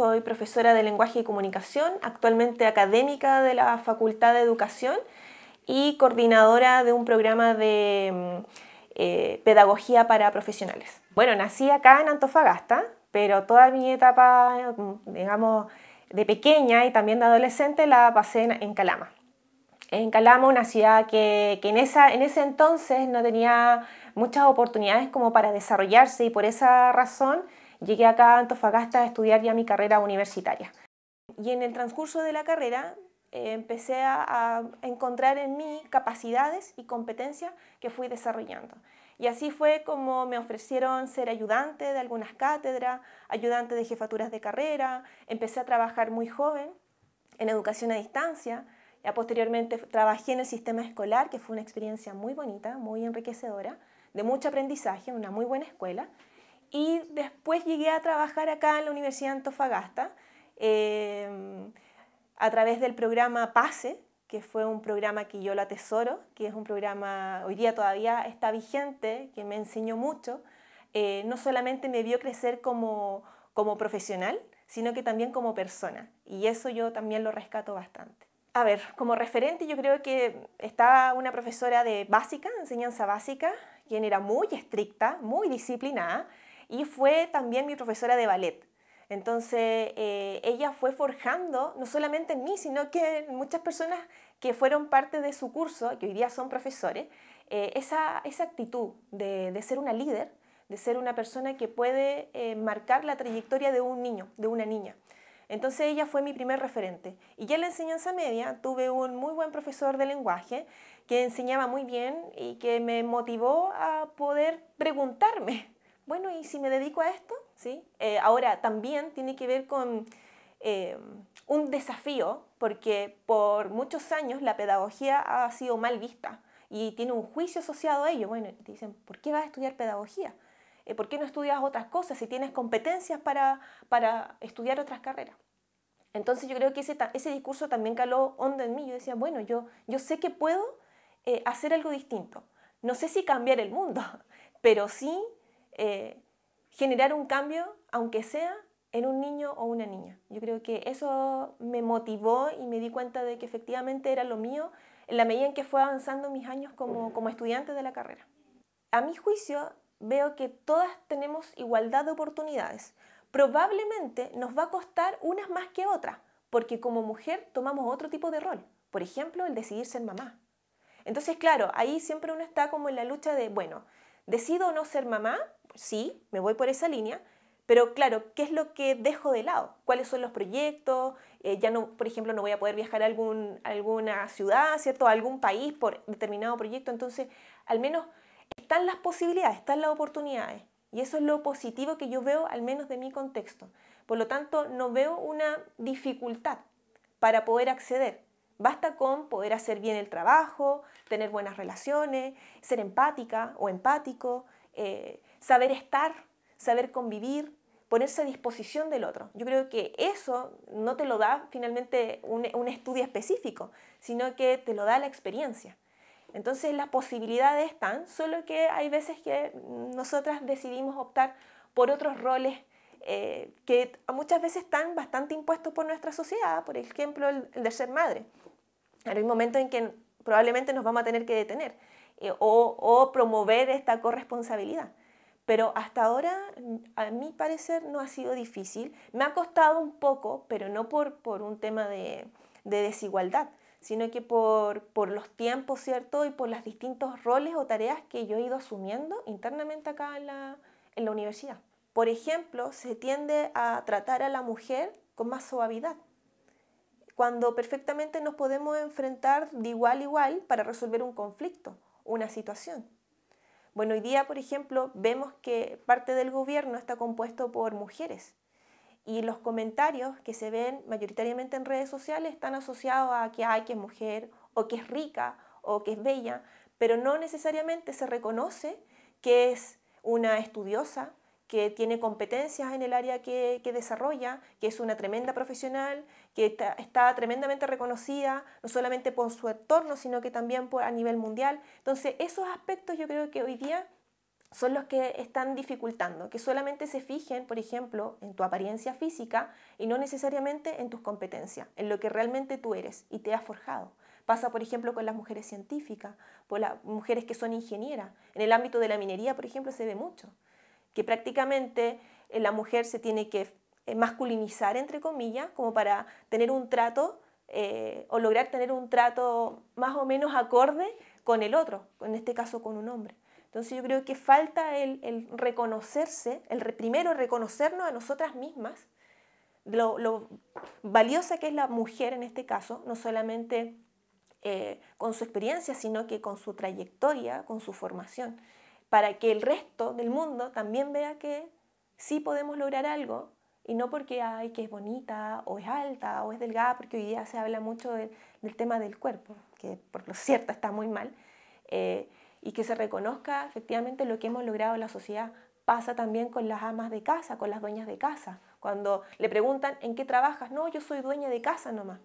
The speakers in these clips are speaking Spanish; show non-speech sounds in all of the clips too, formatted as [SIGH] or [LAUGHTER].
soy profesora de lenguaje y comunicación, actualmente académica de la Facultad de Educación y coordinadora de un programa de mm, eh, pedagogía para profesionales. Bueno, nací acá en Antofagasta, pero toda mi etapa, mm, digamos, de pequeña y también de adolescente la pasé en Calama. En Calama, una ciudad que, en ese entonces no tenía muchas oportunidades como para desarrollarse y por esa razón Llegué acá a Antofagasta a estudiar ya mi carrera universitaria. Y en el transcurso de la carrera eh, empecé a, encontrar en mí capacidades y competencias que fui desarrollando. Y así fue como me ofrecieron ser ayudante de algunas cátedras, ayudante de jefaturas de carrera, empecé a trabajar muy joven en educación a distancia, ya posteriormente trabajé en el sistema escolar, que fue una experiencia muy bonita, muy enriquecedora, de mucho aprendizaje, una muy buena escuela y después llegué a trabajar acá en la Universidad de Antofagasta em, a través del programa PASE, que fue un programa que yo lo atesoro, que es un programa, hoy día todavía está vigente, que me enseñó mucho. Eh, no solamente me vio crecer como, como profesional, sino que también como persona. Y eso yo también lo rescato bastante. A ver, como referente yo creo que estaba una profesora de básica, enseñanza básica, quien era muy estricta, muy disciplinada, y fue también mi profesora de ballet. Entonces, eh, ella fue forjando, no solamente en mí, sino que en muchas personas que fueron parte de su curso, que hoy día son profesores, eh, esa, actitud de, ser una líder, de ser una persona que puede eh, marcar la trayectoria de un niño, de una niña. Entonces ella fue mi primer referente. Y ya en la enseñanza media tuve un muy buen profesor de lenguaje que enseñaba muy bien y que me motivó a poder preguntarme bueno, ¿y si me dedico a esto? ¿Sí? Eh, ahora, también tiene que ver con eh, un desafío, porque por muchos años la pedagogía ha sido mal vista y tiene un juicio asociado a ello. Bueno, te dicen, ¿por qué vas a estudiar pedagogía? Eh, ¿Por qué no estudias otras cosas si tienes competencias para, para estudiar otras carreras? Entonces yo creo que ese, ese discurso también caló hondo en mí. Yo decía, bueno, yo, yo sé que puedo hacer algo distinto. No sé si cambiar el mundo, [LAUGHS] pero sí eh, generar un cambio, aunque sea en un niño o una niña. Yo creo que eso me motivó y me di cuenta de que efectivamente era lo mío en la medida en que fue avanzando mis años como, como estudiante de la carrera. A mi juicio, veo que todas tenemos igualdad de oportunidades. Probablemente nos va a costar unas más que otras, porque como mujer tomamos otro tipo de rol, por ejemplo, el decidir ser mamá. Entonces, claro, ahí siempre uno está como en la lucha de, bueno, ¿Decido no ser mamá? Sí, me voy por esa línea, pero claro, ¿qué es lo que dejo de lado? ¿Cuáles son los proyectos? Eh, ya no, por ejemplo, no voy a poder viajar a, algún, alguna ciudad, ¿cierto? A algún país por determinado proyecto. Entonces, al menos están las posibilidades, están las oportunidades. Y eso es lo positivo que yo veo, al menos de mi contexto. Por lo tanto, no veo una dificultad para poder acceder. Basta con poder hacer bien el trabajo, tener buenas relaciones, ser empática o empático, eh, saber estar, saber convivir, ponerse a disposición del otro. Yo creo que eso no te lo da finalmente un, estudio específico, sino que te lo da la experiencia. Entonces las posibilidades están, solo que hay veces que nosotras decidimos optar por otros roles eh, que muchas veces están bastante impuestos por nuestra sociedad, por ejemplo el de ser madre hay momento en que probablemente nos vamos a tener que detener eh, o, promover esta corresponsabilidad. Pero hasta ahora, a mi parecer, no ha sido difícil. Me ha costado un poco, pero no por, un tema de, desigualdad, sino que por, los tiempos, ¿cierto? Y por los distintos roles o tareas que yo he ido asumiendo internamente acá en la universidad. Por ejemplo, se tiende a tratar a la mujer con más suavidad cuando perfectamente nos podemos enfrentar de igual a igual para resolver un conflicto, una situación. Bueno, hoy día, por ejemplo, vemos que parte del gobierno está compuesto por mujeres y los comentarios que se ven mayoritariamente en redes sociales están asociados a que hay que es mujer o que es rica o que es bella, pero no necesariamente se reconoce que es una estudiosa, que tiene competencias en el área que, desarrolla, que es una tremenda profesional, que está, tremendamente reconocida, no solamente por su entorno, sino que también a nivel mundial. Entonces, esos aspectos yo creo que hoy día son los que están dificultando, que solamente se fijen, por ejemplo, en tu apariencia física y no necesariamente en tus competencias, en lo que realmente tú eres y te has forjado. Pasa, por ejemplo, con las mujeres científicas, con las mujeres que son ingenieras. En el ámbito de la minería, por ejemplo, se ve mucho que prácticamente eh, la mujer se tiene que eh, masculinizar, entre comillas, como para tener un trato eh, o lograr tener un trato más o menos acorde con el otro, en este caso con un hombre. Entonces yo creo que falta el, reconocerse, el primero reconocernos a nosotras mismas, lo, valiosa que es la mujer en este caso, no solamente con su experiencia, sino que con su trayectoria, con su formación para que el resto del mundo también vea que sí podemos lograr algo y no porque hay que es bonita o es alta o es delgada, porque hoy día se habla mucho del tema del cuerpo, que por lo [LAUGHS] cierto está muy mal, eh, y que se reconozca efectivamente lo que hemos logrado en la sociedad. Pasa también con las amas de casa, con las dueñas de casa. Cuando le preguntan en qué trabajas, no, yo soy dueña de casa nomás.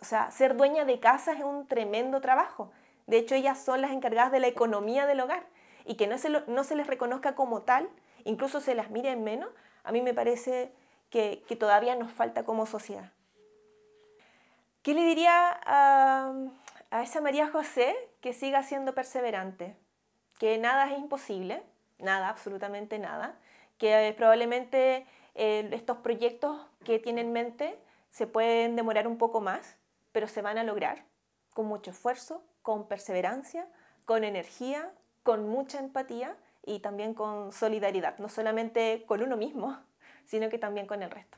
O sea, ser dueña de casa es un tremendo trabajo. De hecho, ellas son las encargadas de la economía del hogar y que no se, no se les reconozca como tal, incluso se las mire en menos, a mí me parece que, todavía nos falta como sociedad. ¿Qué le diría a, esa María José que siga siendo perseverante? Que nada es imposible, nada, absolutamente nada, que eh, probablemente eh, estos proyectos que tiene en mente se pueden demorar un poco más, pero se van a lograr con mucho esfuerzo, con perseverancia, con energía, con mucha empatía y también con solidaridad, no solamente con uno mismo, [LAUGHS] sino que también con el resto.